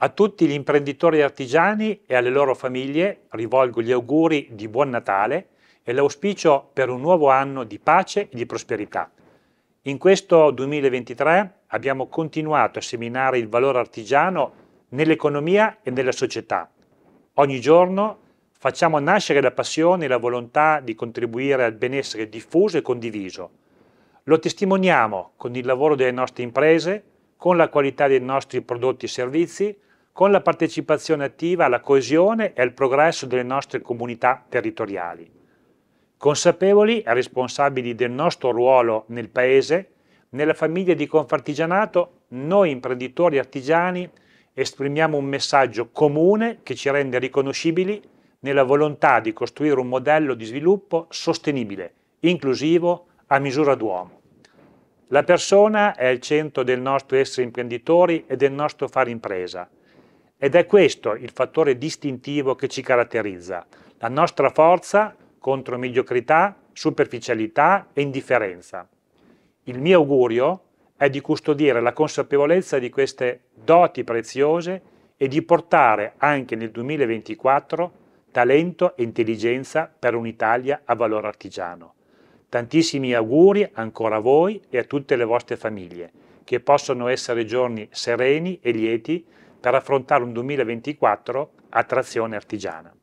A tutti gli imprenditori artigiani e alle loro famiglie rivolgo gli auguri di buon Natale e l'auspicio per un nuovo anno di pace e di prosperità. In questo 2023 abbiamo continuato a seminare il valore artigiano nell'economia e nella società. Ogni giorno facciamo nascere la passione e la volontà di contribuire al benessere diffuso e condiviso. Lo testimoniamo con il lavoro delle nostre imprese, con la qualità dei nostri prodotti e servizi, con la partecipazione attiva alla coesione e al progresso delle nostre comunità territoriali. Consapevoli e responsabili del nostro ruolo nel Paese, nella famiglia di Confartigianato, noi imprenditori artigiani esprimiamo un messaggio comune che ci rende riconoscibili nella volontà di costruire un modello di sviluppo sostenibile, inclusivo, a misura d'uomo. La persona è il centro del nostro essere imprenditori e del nostro fare impresa. Ed è questo il fattore distintivo che ci caratterizza, la nostra forza contro mediocrità, superficialità e indifferenza. Il mio augurio è di custodire la consapevolezza di queste doti preziose e di portare anche nel 2024 talento e intelligenza per un'Italia a valore artigiano. Tantissimi auguri ancora a voi e a tutte le vostre famiglie, che possono essere giorni sereni e lieti per affrontare un 2024 a trazione artigiana.